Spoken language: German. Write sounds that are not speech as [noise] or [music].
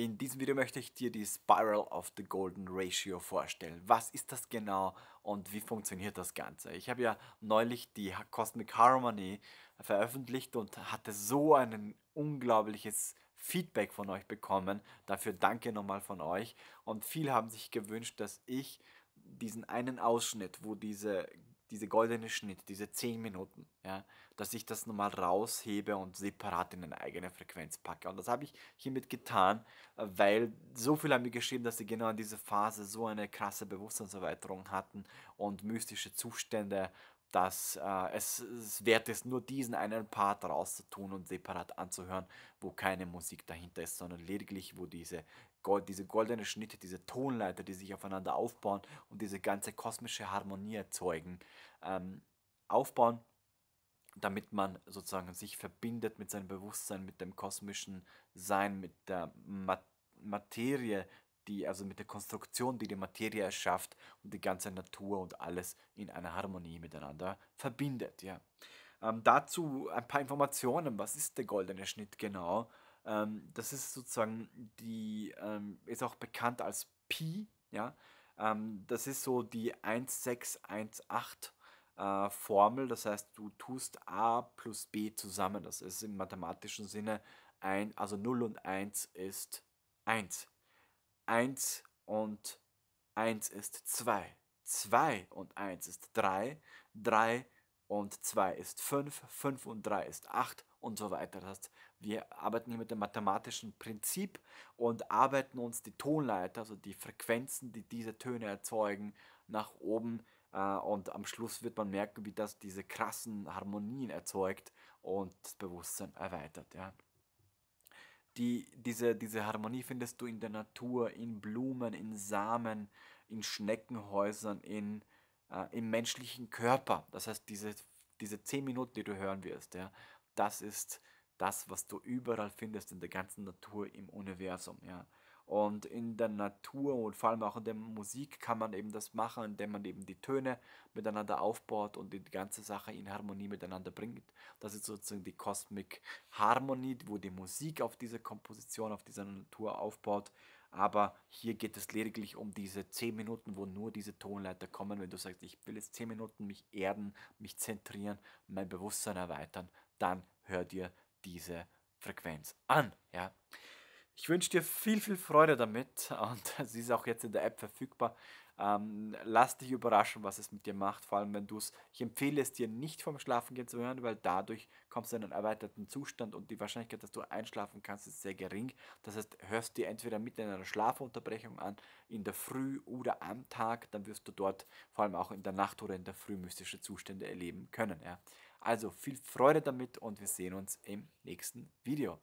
In diesem Video möchte ich dir die Spiral of the Golden Ratio vorstellen. Was ist das genau und wie funktioniert das Ganze? Ich habe ja neulich die Cosmic Harmony veröffentlicht und hatte so ein unglaubliches Feedback von euch bekommen. Dafür danke nochmal von euch. Und viele haben sich gewünscht, dass ich diesen einen Ausschnitt, wo diese diese goldene Schnitt, diese 10 Minuten, ja, dass ich das nochmal raushebe und separat in eine eigene Frequenz packe. Und das habe ich hiermit getan, äh, weil so viele haben mir geschrieben, dass sie genau in dieser Phase so eine krasse Bewusstseinserweiterung hatten und mystische Zustände dass äh, es, es wert ist, nur diesen einen Part rauszutun und separat anzuhören, wo keine Musik dahinter ist, sondern lediglich, wo diese, Gold, diese goldene Schnitte, diese Tonleiter, die sich aufeinander aufbauen und diese ganze kosmische Harmonie erzeugen, ähm, aufbauen, damit man sozusagen sich verbindet mit seinem Bewusstsein, mit dem kosmischen Sein, mit der Materie die, also mit der Konstruktion, die die Materie erschafft und die ganze Natur und alles in einer Harmonie miteinander verbindet. Ja. Ähm, dazu ein paar Informationen. Was ist der goldene Schnitt genau? Ähm, das ist sozusagen die, ähm, ist auch bekannt als Pi. Ja? Ähm, das ist so die 1618 äh, Formel. Das heißt, du tust a plus b zusammen. Das ist im mathematischen Sinne ein, also 0 und 1 ist 1. 1 und 1 ist 2. 2 und 1 ist 3. 3 und 2 ist 5. 5 und 3 ist 8 und so weiter. Das heißt, wir arbeiten hier mit dem mathematischen Prinzip und arbeiten uns die Tonleiter, also die Frequenzen, die diese Töne erzeugen, nach oben. Äh, und am Schluss wird man merken, wie das diese krassen Harmonien erzeugt und das Bewusstsein erweitert. Ja die, diese, diese Harmonie findest du in der Natur, in Blumen, in Samen, in Schneckenhäusern, in, äh, im menschlichen Körper. Das heißt, diese, diese 10 Minuten, die du hören wirst, ja, das ist das, was du überall findest in der ganzen Natur, im Universum. Ja. Und in der Natur und vor allem auch in der Musik kann man eben das machen, indem man eben die Töne miteinander aufbaut und die ganze Sache in Harmonie miteinander bringt. Das ist sozusagen die Cosmic Harmony, wo die Musik auf dieser Komposition, auf dieser Natur aufbaut. Aber hier geht es lediglich um diese 10 Minuten, wo nur diese Tonleiter kommen. Wenn du sagst, ich will jetzt 10 Minuten mich erden, mich zentrieren, mein Bewusstsein erweitern, dann hör dir diese Frequenz an. Ja? Ich wünsche dir viel, viel Freude damit [laughs] und sie ist auch jetzt in der App verfügbar. Ähm, lass dich überraschen, was es mit dir macht, vor allem wenn du es, ich empfehle es dir nicht vom Schlafengehen zu hören, weil dadurch kommst du in einen erweiterten Zustand und die Wahrscheinlichkeit, dass du einschlafen kannst, ist sehr gering. Das heißt, hörst dir entweder mit in einer Schlafunterbrechung an, in der Früh oder am Tag, dann wirst du dort vor allem auch in der Nacht oder in der Früh mystische Zustände erleben können. Ja. Also viel Freude damit und wir sehen uns im nächsten Video.